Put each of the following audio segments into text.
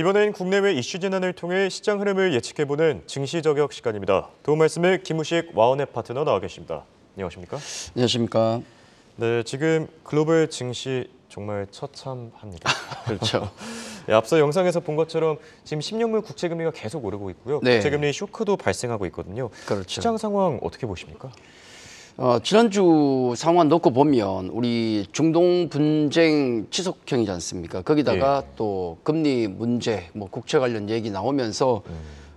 이번엔 국내외 이슈 진단을 통해 시장 흐름을 예측해보는 증시 저격 시간입니다. 도움 말씀에 김우식 와원의 파트너 나와 계십니다. 안녕하십니까? 안녕하십니까? 네, 지금 글로벌 증시 정말 처참합니다. 그렇죠. 네, 앞서 영상에서 본 것처럼 지금 10년물 국채 금리가 계속 오르고 있고요. 네. 국채 금리 쇼크도 발생하고 있거든요. 그렇죠. 시장 상황 어떻게 보십니까? 어, 지난주 상황 놓고 보면 우리 중동 분쟁 지속형이지 않습니까? 거기다가 예. 또 금리 문제, 뭐 국채 관련 얘기 나오면서 음.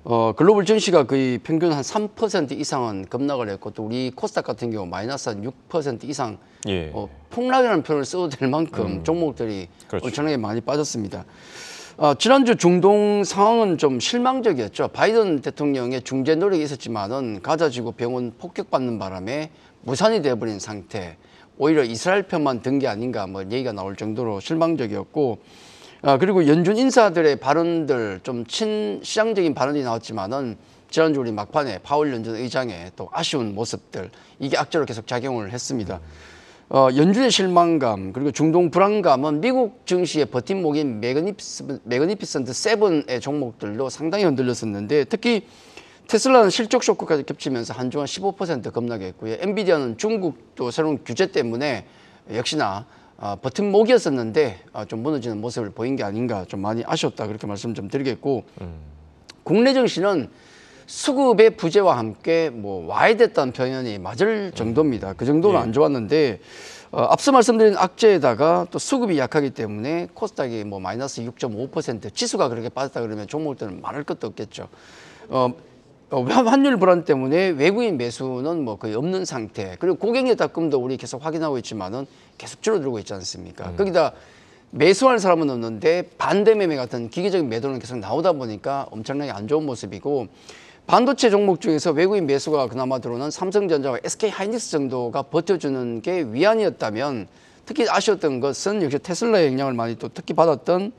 어, 글로벌 증시가 거의 평균 한 3% 이상은 급락을 했고 또 우리 코스닥 같은 경우 마이너스 한 6% 이상 예. 어, 폭락이라는 표현을 써도 될 만큼 음. 종목들이 그렇죠. 엄청나게 많이 빠졌습니다. 어, 지난주 중동 상황은 좀 실망적이었죠. 바이든 대통령의 중재 노력이 있었지만은 가자지구 병원 폭격받는 바람에 무산이 돼버린 상태 오히려 이스라엘 편만 든 게 아닌가 뭐 얘기가 나올 정도로 실망적이었고 아, 그리고 연준 인사들의 발언들 좀 친시장적인 발언이 나왔지만은 지난주 우리 막판에 파월 연준 의장의 또 아쉬운 모습들 이게 악재로 계속 작용을 했습니다. 어, 연준의 실망감 그리고 중동 불안감은 미국 증시의 버팀목인 매그니피스, 매그니피센트 세븐의 종목들로 상당히 흔들렸었는데 특히 테슬라는 실적 쇼크까지 겹치면서 한주간 15% 급락했고요. 엔비디아는 중국도 새로운 규제 때문에 역시나 어, 버튼목이었었는데 어, 좀 무너지는 모습을 보인 게 아닌가 좀 많이 아쉬웠다 그렇게 말씀 좀 드리겠고 음. 국내 정신은 수급의 부재와 함께 뭐 와해됐다는 표현이 맞을 정도입니다. 그 정도는 예. 안 좋았는데 어, 앞서 말씀드린 악재에다가 또 수급이 약하기 때문에 코스닥이 뭐 마이너스 6.5% 지수가 그렇게 빠졌다 그러면 종목들은 말할 것도 없겠죠. 어, 어, 환율 불안 때문에 외국인 매수는 뭐 거의 없는 상태. 그리고 고객의 닷금도 우리 계속 확인하고 있지만은 계속 줄어들고 있지 않습니까? 음. 거기다 매수할 사람은 없는데 반대 매매 같은 기계적인 매도는 계속 나오다 보니까 엄청나게 안 좋은 모습이고 반도체 종목 중에서 외국인 매수가 그나마 들어오는 삼성전자와 SK 하이닉스 정도가 버텨주는 게 위안이었다면 특히 아쉬웠던 것은 역시 테슬라의 영향을 많이 또 특히 받았던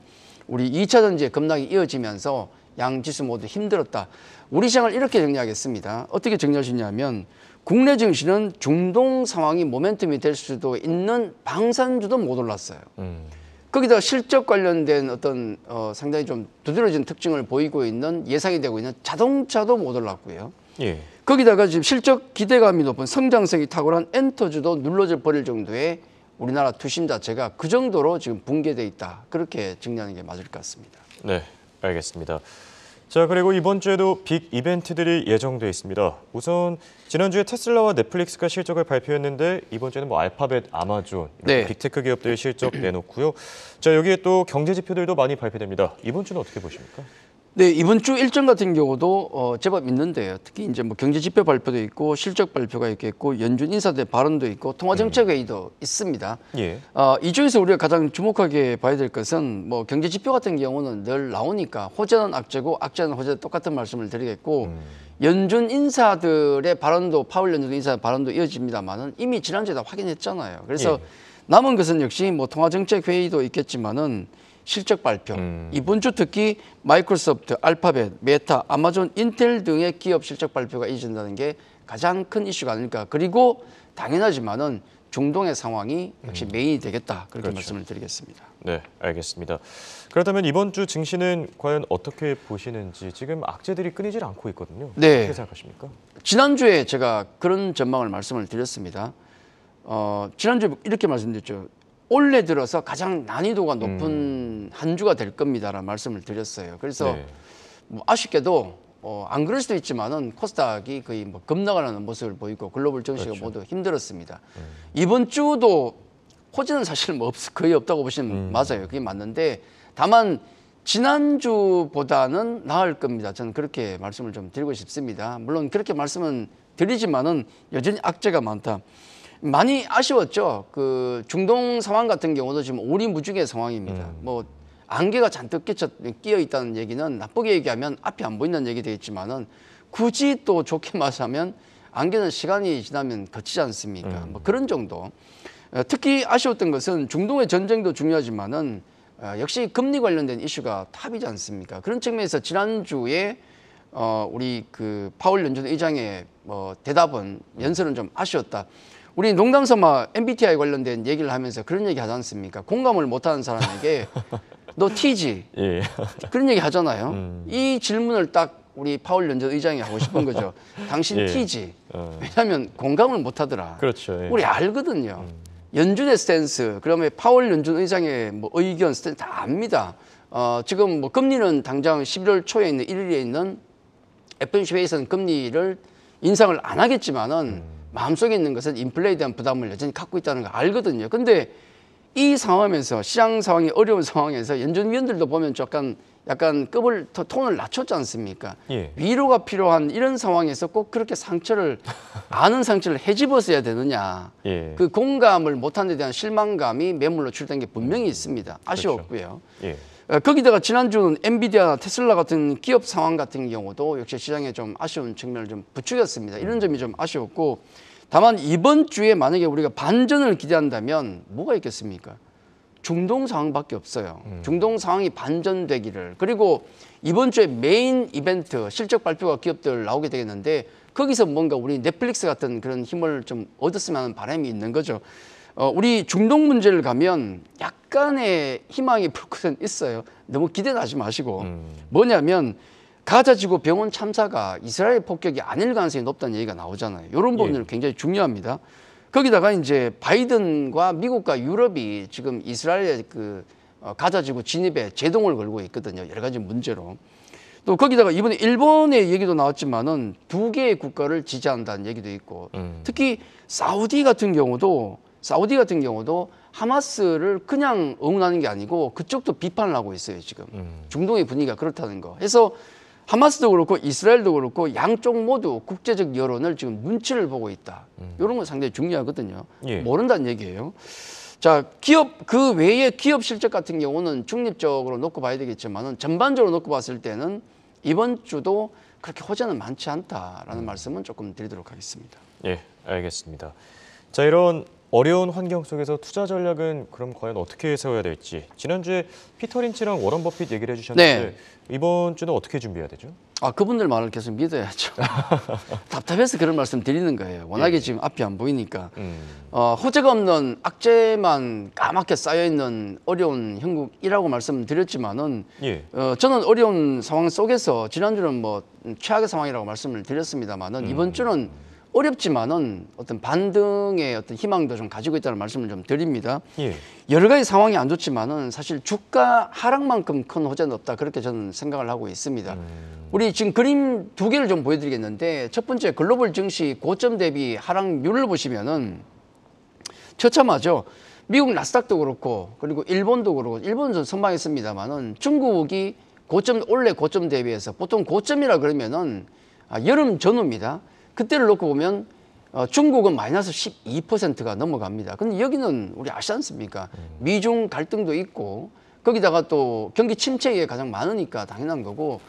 우리 이차 전지의 급락이 이어지면서 양 지수 모두 힘들었다. 우리 시장을 이렇게 정리하겠습니다. 어떻게 정리하시냐면 국내 증시는 중동 상황이 모멘텀이 될 수도 있는 방산주도 못 올랐어요. 음. 거기다 실적 관련된 어떤 어, 상당히 좀 두드러진 특징을 보이고 있는 예상이 되고 있는 자동차도 못 올랐고요. 예. 거기다가 지금 실적 기대감이 높은 성장성이 탁월한 엔터주도 눌러져 버릴 정도의 우리나라 투신 자체가 그 정도로 지금 붕괴돼 있다. 그렇게 정리하는 게 맞을 것 같습니다. 네. 알겠습니다. 자 그리고 이번 주에도 빅 이벤트들이 예정돼 있습니다. 우선 지난주에 테슬라와 넷플릭스가 실적을 발표했는데 이번 주에는 뭐 알파벳, 아마존, 네. 빅테크 기업들의 실적 내놓고요. 자 여기에 또 경제 지표들도 많이 발표됩니다. 이번 주는 어떻게 보십니까? 네, 이번 주 일정 같은 경우도 어, 제법 있는데요. 특히 이제 뭐 경제 지표 발표도 있고 실적 발표가 있겠고 연준 인사들 발언도 있고 통화 정책 회의도 음. 있습니다. 예. 어, 이 중에서 우리가 가장 주목하게 봐야 될 것은 뭐 경제 지표 같은 경우는 늘 나오니까 호재는 악재고 악재는 호재 똑같은 말씀을 드리겠고 음. 연준 인사들의 발언도 파월 연준 인사 발언도 이어집니다만은 이미 지난주에 다 확인했잖아요. 그래서 예. 남은 것은 역시 뭐 통화 정책 회의도 있겠지만은. 실적 발표. 음. 이번 주 특히 마이크로소프트, 알파벳, 메타, 아마존, 인텔 등의 기업 실적 발표가 이어진다는 게 가장 큰 이슈가 아닐까. 그리고 당연하지만은 중동의 상황이 역시 음. 메인이 되겠다. 그렇게 그렇죠. 말씀을 드리겠습니다. 네, 알겠습니다. 그렇다면 이번 주 증시는 과연 어떻게 보시는지 지금 악재들이 끊이질 않고 있거든요. 네. 어떻게 생각하십니까? 지난주에 제가 그런 전망을 말씀을 드렸습니다. 어, 지난주에 이렇게 말씀드렸죠. 올해 들어서 가장 난이도가 음. 높은 음. 한 주가 될 겁니다라는 말씀을 드렸어요. 그래서 네. 뭐 아쉽게도 어, 안 그럴 수도 있지만은 코스닥이 거의 뭐 급락하는 모습을 보이고 글로벌 정시가 그렇죠. 모두 힘들었습니다. 음. 이번 주도 호재는 사실 뭐 없, 거의 없다고 보시면 음. 맞아요. 그게 맞는데 다만 지난주보다는 나을 겁니다. 저는 그렇게 말씀을 좀 드리고 싶습니다. 물론 그렇게 말씀은 드리지만은 여전히 악재가 많다. 많이 아쉬웠죠. 그 중동 상황 같은 경우도 지금 오리무중의 상황입니다. 음. 뭐 안개가 잔뜩 끼쳐, 끼어 있다는 얘기는 나쁘게 얘기하면 앞이 안보이는 얘기 되겠지만은 굳이 또 좋게 말하면 안개는 시간이 지나면 거치지 않습니까? 음. 뭐 그런 정도. 어, 특히 아쉬웠던 것은 중동의 전쟁도 중요하지만은 어, 역시 금리 관련된 이슈가 탑이지 않습니까? 그런 측면에서 지난주에 어, 우리 그 파월 연준 의장의 뭐 대답은 음. 연설은 좀 아쉬웠다. 우리 농담삼아 MBTI 관련된 얘기를 하면서 그런 얘기 하지 않습니까? 공감을 못하는 사람에게 너 T지? 예. 그런 얘기 하잖아요. 음. 이 질문을 딱 우리 파울 연재 의장이 하고 싶은 거죠. 당신 예. T지? 어. 왜냐하면 공감을 못하더라. 그렇죠. 예. 우리 알거든요. 음. 연준의 스탠스, 그러면 파월 연준 의장의 뭐 의견 스탠스 다 압니다. 어, 지금 뭐 금리는 당장 11월 초에 있는 1일에 있는 FOMC 회의에서는 금리를 인상을 안 하겠지만은 음. 마음속에 있는 것은 인플레에 이 대한 부담을 여전히 갖고 있다는 걸 알거든요. 근데 이 상황에서 시장 상황이 어려운 상황에서 연준 위원들도 보면 약간 약간 급을 톤을 낮췄지 않습니까? 예. 위로가 필요한 이런 상황에서 꼭 그렇게 상처를 아는 상처를 헤집어서야 되느냐. 예. 그 공감을 못한 데 대한 실망감이 매물로 출된 게 분명히 있습니다. 그렇죠. 아쉬웠고요. 그렇죠. 예. 거기다가 어, 그 지난주는 엔비디아, 테슬라 같은 기업 상황 같은 경우도 역시 시장에 좀 아쉬운 측면을 좀 부추겼습니다. 이런 점이 좀 아쉬웠고 다만 이번 주에 만약에 우리가 반전을 기대한다면 뭐가 있겠습니까? 중동 상황밖에 없어요. 음. 중동 상황이 반전되기를 그리고 이번 주에 메인 이벤트 실적 발표가 기업들 나오게 되겠는데 거기서 뭔가 우리 넷플릭스 같은 그런 힘을 좀 얻었으면 하는 바람이 있는 거죠. 어, 우리 중동 문제를 가면 약간의 희망이 불꽃은 있어요. 너무 기대하지 마시고 음. 뭐냐면 가자지구 병원 참사가 이스라엘 폭격이 아닐 가능성이 높다는 얘기가 나오잖아요. 이런 부분들 예. 굉장히 중요합니다. 거기다가 이제 바이든과 미국과 유럽이 지금 이스라엘의 그 어, 가자지구 진입에 제동을 걸고 있거든요. 여러 가지 문제로. 또 거기다가 이번에 일본의 얘기도 나왔지만은 두 개의 국가를 지지한다는 얘기도 있고 음. 특히 사우디 같은 경우도 사우디 같은 경우도 하마스를 그냥 응원하는 게 아니고 그쪽도 비판을 하고 있어요 지금 음. 중동의 분위기가 그렇다는 거 해서 하마스도 그렇고 이스라엘도 그렇고 양쪽 모두 국제적 여론을 지금 눈치를 보고 있다 음. 이런 건 상당히 중요하거든요 예. 모른다는 얘기예요 자 기업 그 외에 기업 실적 같은 경우는 중립적으로 놓고 봐야 되겠지만은 전반적으로 놓고 봤을 때는 이번 주도 그렇게 호재는 많지 않다라는 음. 말씀은 조금 드리도록 하겠습니다. 예, 알겠습니다. 자, 이런 어려운 환경 속에서 투자 전략은 그럼 과연 어떻게 세워야 될지 지난주에 피터 린치랑 워런 버핏 얘기를 해주셨는데 네. 이번 주는 어떻게 준비해야 되죠? 아 그분들 말을 계속 믿어야죠. 답답해서 그런 말씀 드리는 거예요. 워낙에 예. 지금 앞이 안 보이니까 음. 어, 호재가 없는 악재만 까맣게 쌓여 있는 어려운 형국이라고 말씀드렸지만은 예. 어, 저는 어려운 상황 속에서 지난주는 뭐 최악의 상황이라고 말씀을 드렸습니다만은 음. 이번 주는 어렵지만은 어떤 반등의 어떤 희망도 좀 가지고 있다는 말씀을 좀 드립니다. 예. 여러 가지 상황이 안 좋지만은 사실 주가 하락만큼 큰 호재는 없다 그렇게 저는 생각을 하고 있습니다. 음. 우리 지금 그림 두 개를 좀 보여드리겠는데 첫 번째 글로벌 증시 고점 대비 하락률을 보시면은 처참하죠. 미국 나스닥도 그렇고 그리고 일본도 그렇고 일본은 선방했습니다만은 중국이 고점 원래 고점 대비해서 보통 고점이라 그러면은 아, 여름 전후입니다. 그때를 놓고 보면 어, 중국은 마이너스 12%가 넘어갑니다. 근데 여기는 우리 아시지 않습니까? 미중 갈등도 있고 거기다가 또 경기 침체에 가장 많으니까 당연한 거고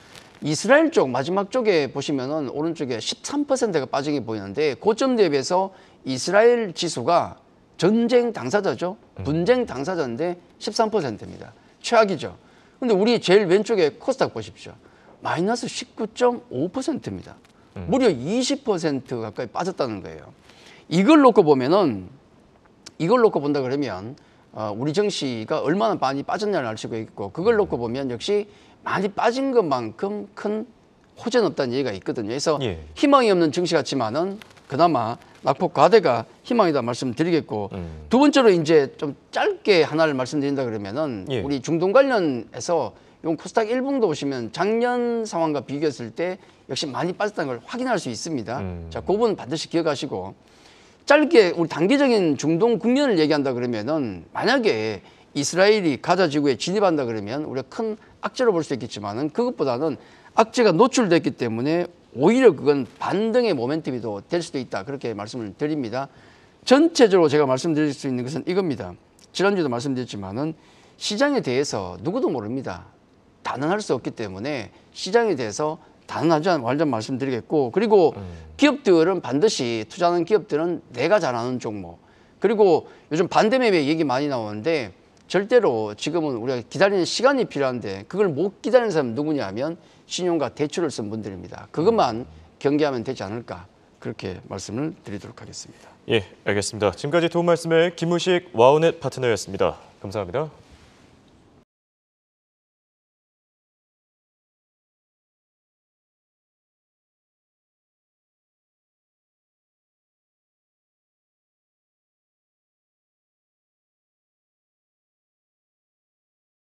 이스라엘 쪽 마지막 쪽에 보시면은 오른쪽에 13%가 빠지게 보이는데 고점 대비해서 이스라엘 지수가 전쟁 당사자죠. 음. 분쟁 당사자인데 13%입니다. 최악이죠. 근데 우리 제일 왼쪽에 코스닥 보십시오. 마이너스 19.5%입니다. 음. 무려 20% 가까이 빠졌다는 거예요. 이걸 놓고 보면은 이걸 놓고 본다 그러면 어, 우리 정 씨가 얼마나 많이 빠졌냐를 알 수가 있고 그걸 음. 놓고 보면 역시 많이 빠진 것만큼 큰호재 없다는 얘기가 있거든요. 그래서 예. 희망이 없는 증시 같지만은 그나마 낙폭 과대가 희망이다 말씀드리겠고 음. 두 번째로 이제 좀 짧게 하나를 말씀드린다 그러면은 예. 우리 중동 관련해서 이 코스닥 일봉도 보시면 작년 상황과 비교했을 때 역시 많이 빠졌다는 걸 확인할 수 있습니다. 음. 자, 그 부분 반드시 기억하시고 짧게 우리 단기적인 중동 국면을 얘기한다 그러면은 만약에 이스라엘이 가자 지구에 진입한다 그러면 우리가 큰 악재로 볼 수 있겠지만은 그것보다는 악재가 노출됐기 때문에 오히려 그건 반등의 모멘텀이 더될 수도 있다. 그렇게 말씀을 드립니다. 전체적으로 제가 말씀드릴 수 있는 것은 이겁니다. 지난주도 말씀드렸지만은 시장에 대해서 누구도 모릅니다. 단언할 수 없기 때문에 시장에 대해서 단언하지 않 완전 말씀드리겠고 그리고 음. 기업들은 반드시 투자하는 기업들은 내가 잘 아는 종목 그리고 요즘 반대매매 얘기 많이 나오는데 절대로 지금은 우리가 기다리는 시간이 필요한데 그걸 못 기다리는 사람은 누구냐 하면 신용과 대출을 쓴 분들입니다. 그것만 경계하면 되지 않을까 그렇게 말씀을 드리도록 하겠습니다. 예, 알겠습니다. 지금까지 도움 말씀을 김우식 와우넷 파트너였습니다. 감사합니다.